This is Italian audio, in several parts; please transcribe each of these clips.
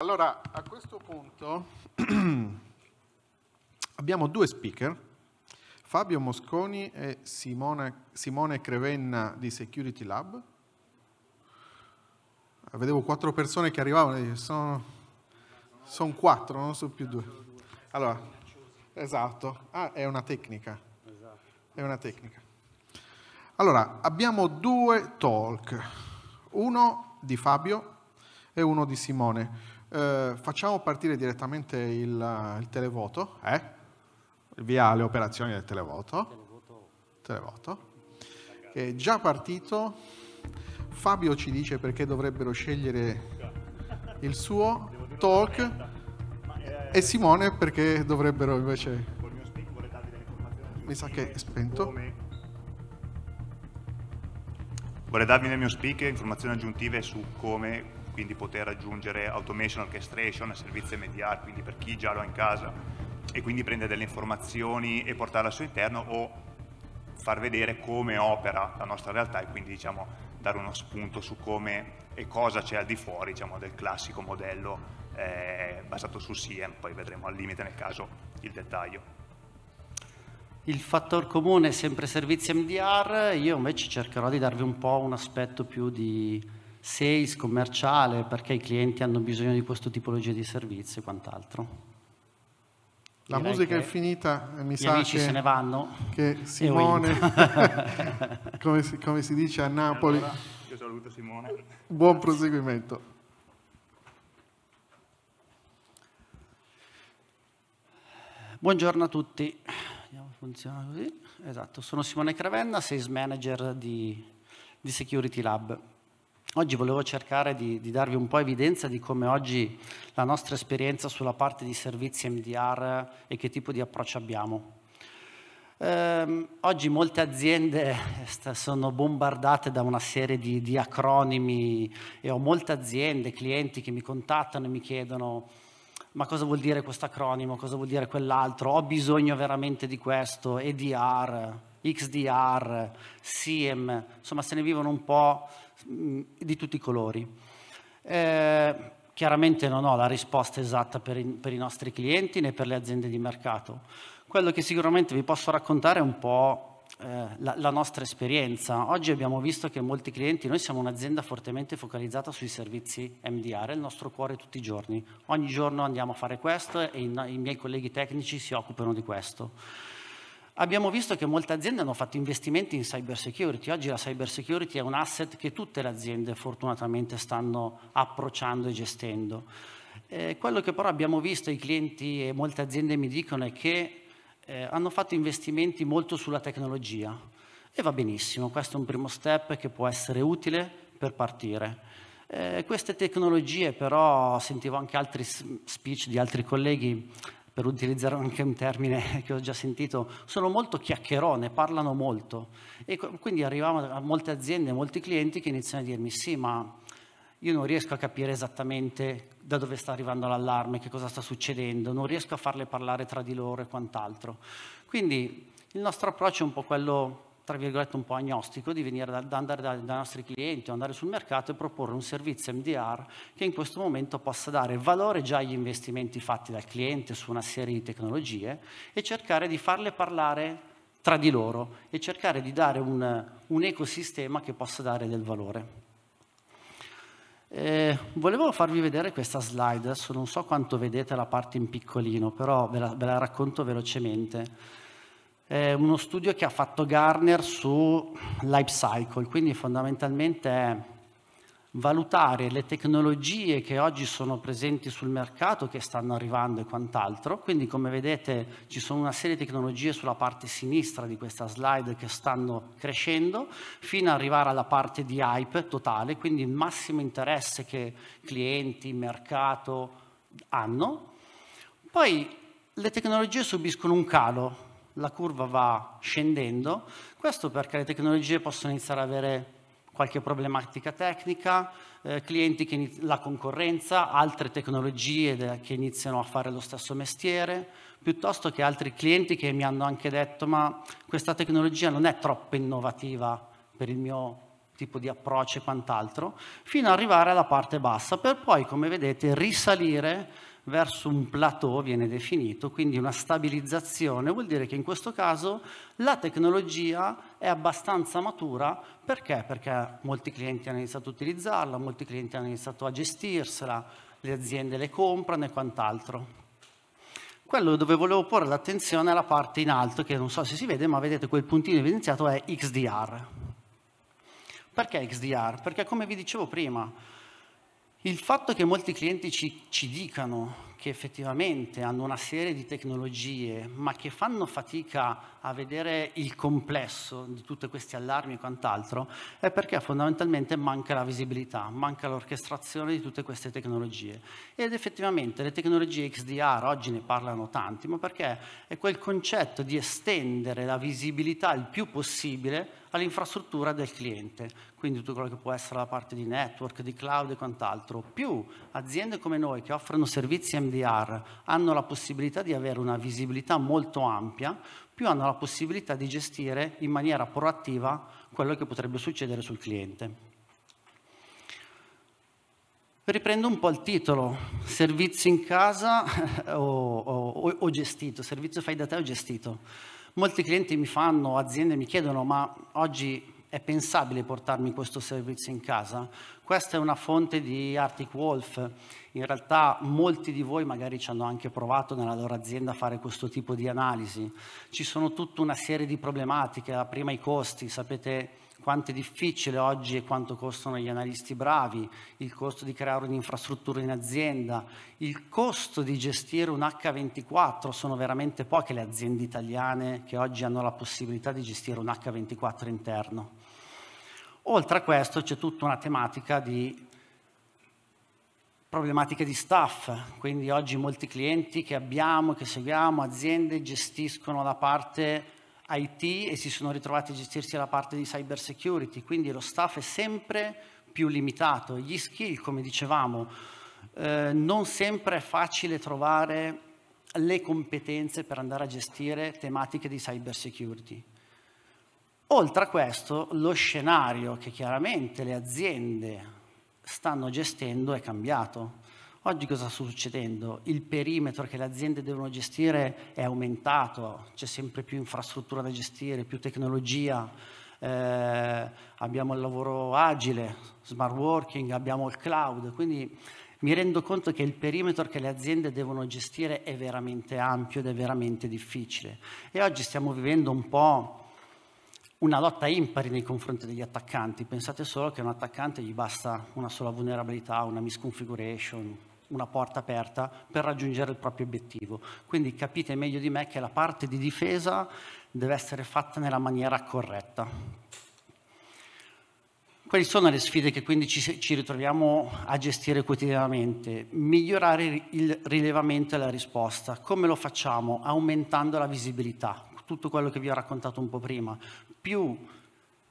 Allora, a questo punto abbiamo due speaker, Fabio Mosconi e Simone, Simone, Crevenna di Security Lab. Vedevo quattro persone che arrivavano, sono, sono quattro, non sono più due. Allora, esatto, ah, è una tecnica. Esatto. È una tecnica. Allora, abbiamo due talk, uno di Fabio e uno di Simone. Eh, facciamo partire direttamente il, il televoto, eh? via le operazioni del televoto. televoto. È già partito, Fabio ci dice perché dovrebbero scegliere il suo talk e Simone perché dovrebbero invece... Mi sa che è spento. Vorrei darvi nel mio speak informazioni aggiuntive su come quindi poter aggiungere automation, orchestration, servizi MDR, quindi per chi già lo ha in casa, e quindi prendere delle informazioni e portarle al suo interno o far vedere come opera la nostra realtà e quindi diciamo, dare uno spunto su come e cosa c'è al di fuori diciamo, del classico modello eh, basato su SIEM, poi vedremo al limite nel caso il dettaglio. Il fattor comune è sempre servizi MDR, io invece cercherò di darvi un po' un aspetto più di sales, commerciale, perché i clienti hanno bisogno di questo tipologia di servizio e quant'altro. La Direi musica è finita, mi sa amici che, se ne vanno che Simone, come, si, come, si, dice a Napoli, allora, io saluto Simone. buon proseguimento. Buongiorno a tutti, funziona così, esatto, sono Simone Cravenna, Sales Manager di, di Security Lab. Oggi volevo cercare di, di, darvi un po' evidenza di come oggi la nostra esperienza sulla parte di servizi MDR e che tipo di approccio abbiamo. Ehm, oggi molte aziende sono bombardate da una serie di, di acronimi e ho molte aziende, clienti che mi contattano e mi chiedono ma cosa vuol dire questo acronimo, cosa vuol dire quell'altro, ho bisogno veramente di questo, EDR, XDR, SIEM, insomma se ne vivono un po' Mm, di tutti i colori. Eh, chiaramente non ho la risposta esatta per i, per i nostri clienti né per le aziende di mercato. Quello che sicuramente vi posso raccontare è un po' eh, La, la, nostra esperienza. Oggi abbiamo visto che molti clienti, noi siamo un'azienda fortemente focalizzata sui servizi MDR, è il nostro cuore tutti i giorni. Ogni giorno andiamo a fare questo e i, i miei colleghi tecnici si occupano di questo. Abbiamo visto che molte aziende hanno fatto investimenti in cyber security. Oggi la cyber security è un asset che tutte le aziende fortunatamente stanno approcciando e gestendo. Eh, quello che però abbiamo visto i clienti e molte aziende mi dicono è che eh, hanno fatto investimenti molto sulla tecnologia e va benissimo, questo è un primo step che può essere utile per partire. Eh, queste tecnologie però, sentivo anche altri speech di altri colleghi, per utilizzare anche un termine che ho già sentito, sono molto chiacchierone, parlano molto. E quindi arrivavano a molte aziende, molti clienti che iniziano a dirmi sì, ma io non riesco a capire esattamente da dove sta arrivando l'allarme, che cosa sta succedendo, non riesco a farle parlare tra di loro e quant'altro. Quindi il nostro approccio è un po' quello tra virgolette un po' agnostico di venire da, da andare dai, dai nostri clienti o andare sul mercato e proporre un servizio MDR che in questo momento possa dare valore già agli investimenti fatti dal cliente su una serie di tecnologie e cercare di farle parlare tra di loro e cercare di dare un, un ecosistema che possa dare del valore. Eh, volevo farvi vedere questa slide, adesso non so quanto vedete la parte in piccolino, però ve la, ve la racconto velocemente eh, uno studio che ha fatto Garner su life cycle, quindi fondamentalmente è valutare le tecnologie che oggi sono presenti sul mercato, che stanno arrivando e quant'altro. Quindi come vedete ci sono una serie di tecnologie sulla parte sinistra di questa slide che stanno crescendo fino ad arrivare alla parte di hype totale, quindi il massimo interesse che clienti, mercato hanno. Poi le tecnologie subiscono un calo, la curva va scendendo, questo perché le tecnologie possono iniziare ad avere qualche problematica tecnica, eh, clienti che la concorrenza, altre tecnologie che iniziano a fare lo stesso mestiere, piuttosto che altri clienti che mi hanno anche detto ma questa tecnologia non è troppo innovativa per il mio tipo di approccio e quant'altro, fino ad arrivare alla parte bassa, per poi, come vedete, risalire verso un plateau, viene definito, quindi una stabilizzazione. Vuol dire che in questo caso la tecnologia è abbastanza matura, perché? Perché molti clienti hanno iniziato a utilizzarla, molti clienti hanno iniziato a gestirsela, le aziende le comprano e quant'altro. Quello dove volevo porre l'attenzione è la parte in alto, che non so se si vede, ma vedete quel puntino evidenziato è XDR, perché XDR? Perché come vi dicevo prima, il fatto che molti clienti ci, ci dicano che effettivamente hanno una serie di tecnologie, ma che fanno fatica a vedere il complesso di tutti questi allarmi e quant'altro, è perché fondamentalmente manca la visibilità, manca l'orchestrazione di tutte queste tecnologie. Ed effettivamente le tecnologie XDR, oggi ne parlano tanti, ma perché è quel concetto di estendere la visibilità il più possibile all'infrastruttura del cliente, quindi tutto quello che può essere la parte di network, di cloud e quant'altro, più aziende come noi che offrono servizi ambientali in hanno la possibilità di avere una visibilità molto ampia, più hanno la possibilità di gestire in maniera proattiva quello che potrebbe succedere sul cliente. Riprendo un po' il titolo, servizio in casa o, o, o gestito, servizio fai da te o gestito. Molti clienti mi fanno, aziende mi chiedono, ma oggi è pensabile portarmi questo servizio in casa? Questa è una fonte di Arctic Wolf, in realtà molti di voi magari ci hanno anche provato nella loro azienda a fare questo tipo di analisi. Ci sono tutta una serie di problematiche, prima i costi, sapete quanto è difficile oggi e quanto costano gli analisti bravi, il costo di creare un'infrastruttura in azienda, il costo di gestire un H24, sono veramente poche le aziende italiane che oggi hanno la possibilità di gestire un H24 interno. Oltre a questo c'è tutta una tematica di problematiche di staff, quindi oggi molti clienti che abbiamo, che seguiamo, aziende gestiscono la parte IT e si sono ritrovati a gestirsi la parte di cyber security, quindi lo staff è sempre più limitato. Gli skill, come dicevamo, eh, non sempre è facile trovare le competenze per andare a gestire tematiche di cyber security. Oltre a questo, lo scenario che chiaramente le aziende stanno gestendo è cambiato. Oggi cosa sta succedendo? Il perimetro che le aziende devono gestire è aumentato, c'è sempre più infrastruttura da gestire, più tecnologia, eh, abbiamo il lavoro agile, smart working, abbiamo il cloud, quindi mi rendo conto che il perimetro che le aziende devono gestire è veramente ampio ed è veramente difficile. E oggi stiamo vivendo un po' una lotta impari nei confronti degli attaccanti. Pensate solo che a un attaccante gli basta una sola vulnerabilità, una misconfiguration, una porta aperta per raggiungere il proprio obiettivo. Quindi capite meglio di me che la parte di difesa deve essere fatta nella maniera corretta. Quali sono le sfide che quindi ci, ci ritroviamo a gestire quotidianamente? Migliorare il rilevamento e la risposta. Come lo facciamo? Aumentando la visibilità, tutto quello che vi ho raccontato un po' prima. Più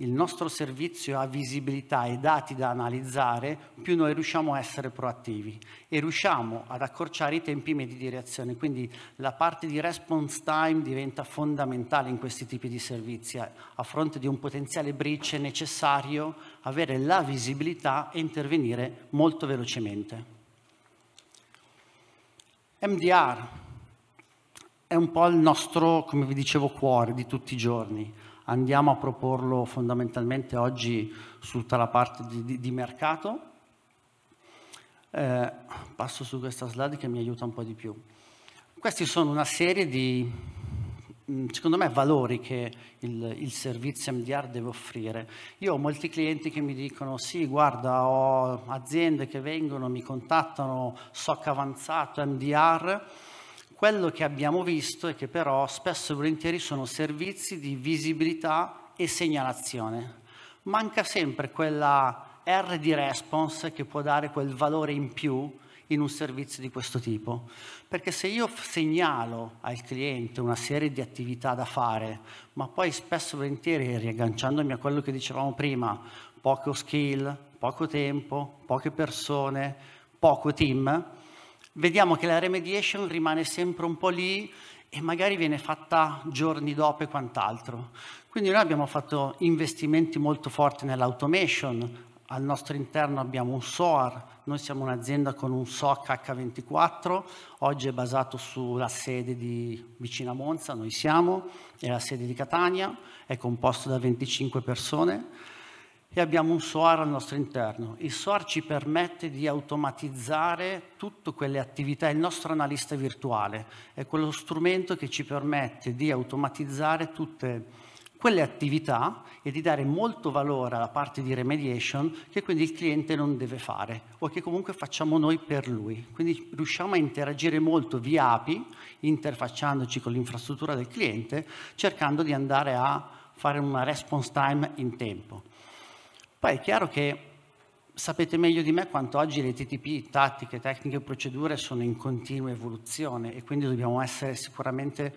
il nostro servizio ha visibilità e dati da analizzare, più noi riusciamo a essere proattivi e riusciamo ad accorciare i tempi medi di reazione. Quindi la parte di response time diventa fondamentale in questi tipi di servizi. A fronte di un potenziale breach è necessario avere la visibilità e intervenire molto velocemente. MDR è un po' il nostro, come vi dicevo, cuore di tutti i giorni andiamo a proporlo fondamentalmente oggi su tutta la parte di, di, di mercato. Eh, passo su questa slide che mi aiuta un po' di più. Questi sono una serie di, mm, secondo me, valori che il, il servizio MDR deve offrire. Io ho molti clienti che mi dicono, sì, guarda, ho aziende che vengono, mi contattano, so che avanzato MDR, quello che abbiamo visto è che però spesso e volentieri sono servizi di visibilità e segnalazione. Manca sempre quella R di response che può dare quel valore in più in un servizio di questo tipo. Perché se io segnalo al cliente una serie di attività da fare, ma poi spesso e volentieri, riagganciandomi a quello che dicevamo prima, poco skill, poco tempo, poche persone, poco team, vediamo che la remediation rimane sempre un po' lì e magari viene fatta giorni dopo e quant'altro. Quindi noi abbiamo fatto investimenti molto forti nell'automation, al nostro interno abbiamo un SOAR, noi siamo un'azienda con un SOC H24, oggi è basato sulla sede di vicina Monza, noi siamo, è la sede di Catania, è composto da 25 persone e abbiamo un SOAR al nostro interno. Il SOAR ci permette di automatizzare tutte quelle attività, il nostro analista virtuale è quello strumento che ci permette di automatizzare tutte quelle attività e di dare molto valore alla parte di remediation che quindi il cliente non deve fare o che comunque facciamo noi per lui. Quindi riusciamo a interagire molto via API, interfacciandoci con l'infrastruttura del cliente, cercando di andare a fare una response time in tempo. Poi è chiaro che sapete meglio di me quanto oggi le TTP, tattiche, tecniche e procedure sono in continua evoluzione e quindi dobbiamo essere sicuramente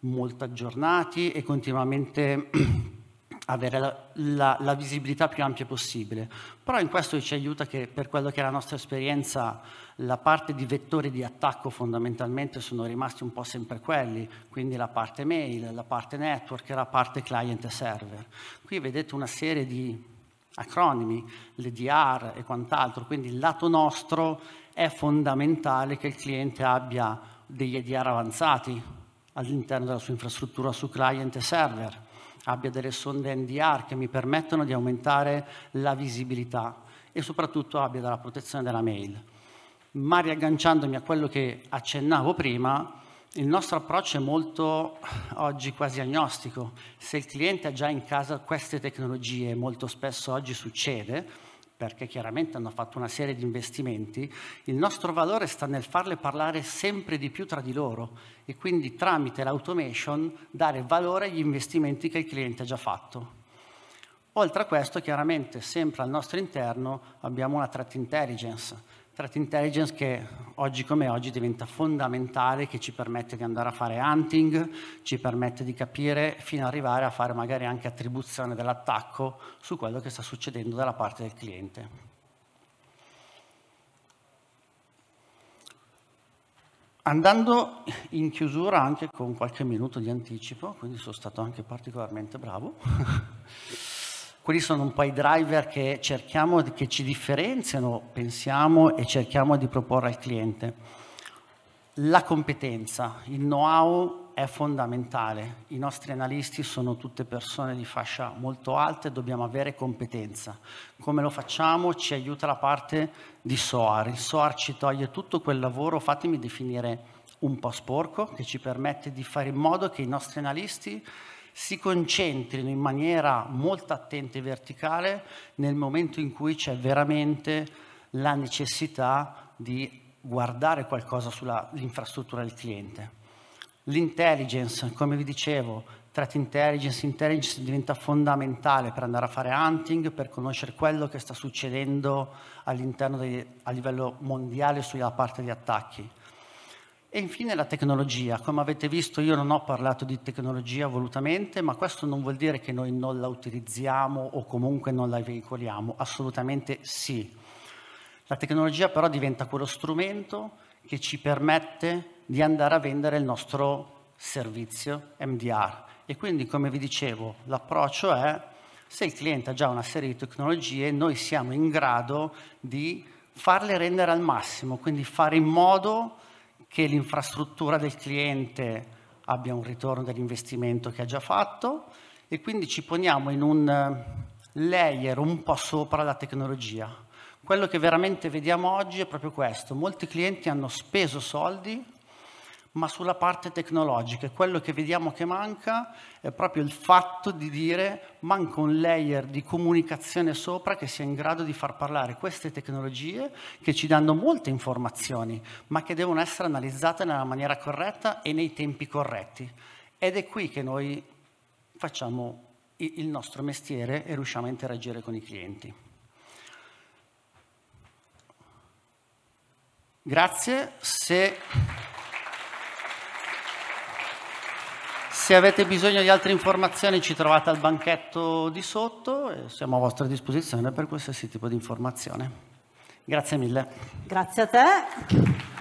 molto aggiornati e continuamente avere la, la, la visibilità più ampia possibile. Però in questo ci aiuta che per quello che è la nostra esperienza la parte di vettori di attacco fondamentalmente sono rimasti un po' sempre quelli, quindi la parte mail, la parte network, la parte client e server. Qui vedete una serie di acronimi, l'EDR e quant'altro, quindi il lato nostro è fondamentale che il cliente abbia degli EDR avanzati all'interno della sua infrastruttura su client e server, abbia delle sonde NDR che mi permettono di aumentare la visibilità e soprattutto abbia della protezione della mail. Ma riagganciandomi a quello che accennavo prima, il nostro approccio è molto oggi quasi agnostico. Se il cliente ha già in casa queste tecnologie, molto spesso oggi succede, perché chiaramente hanno fatto una serie di investimenti, il nostro valore sta nel farle parlare sempre di più tra di loro e quindi tramite l'automation dare valore agli investimenti che il cliente ha già fatto. Oltre a questo, chiaramente sempre al nostro interno abbiamo una threat intelligence, threat intelligence che oggi come oggi diventa fondamentale, che ci permette di andare a fare hunting, ci permette di capire fino ad arrivare a fare magari anche attribuzione dell'attacco su quello che sta succedendo dalla parte del cliente. Andando in chiusura anche con qualche minuto di anticipo, quindi sono stato anche particolarmente bravo. quelli sono un po' i driver che cerchiamo che ci differenziano, pensiamo e cerchiamo di proporre al cliente. La competenza, il know-how è fondamentale. I nostri analisti sono tutte persone di fascia molto alta e dobbiamo avere competenza. Come lo facciamo? Ci aiuta la parte di SOAR. Il SOAR ci toglie tutto quel lavoro, fatemi definire un po' sporco, che ci permette di fare in modo che i nostri analisti si concentrino in maniera molto attenta e verticale nel momento in cui c'è veramente la necessità di guardare qualcosa sull'infrastruttura del cliente. L'intelligence, come vi dicevo, threat intelligence, intelligence diventa fondamentale per andare a fare hunting, per conoscere quello che sta succedendo all'interno a livello mondiale sulla parte degli attacchi e infine la tecnologia. Come avete visto io non ho parlato di tecnologia volutamente, ma questo non vuol dire che noi non la utilizziamo o comunque non la veicoliamo, assolutamente sì. La tecnologia però diventa quello strumento che ci permette di andare a vendere il nostro servizio MDR. E quindi, come vi dicevo, l'approccio è se il cliente ha già una serie di tecnologie, noi siamo in grado di farle rendere al massimo, quindi fare in modo che l'infrastruttura del cliente abbia un ritorno dell'investimento che ha già fatto e quindi ci poniamo in un eh, layer un po' sopra la tecnologia. Quello che veramente vediamo oggi è proprio questo, molti clienti hanno speso soldi ma sulla parte tecnologica. Quello che vediamo che manca è proprio il fatto di dire manca un layer di comunicazione sopra che sia in grado di far parlare queste tecnologie che ci danno molte informazioni, ma che devono essere analizzate nella maniera corretta e nei tempi corretti. Ed è qui che noi facciamo il nostro mestiere e riusciamo a interagire con i clienti. Grazie. Se... Se avete bisogno di altre informazioni ci trovate al banchetto di sotto e siamo a vostra disposizione per qualsiasi tipo di informazione. Grazie mille. Grazie a te.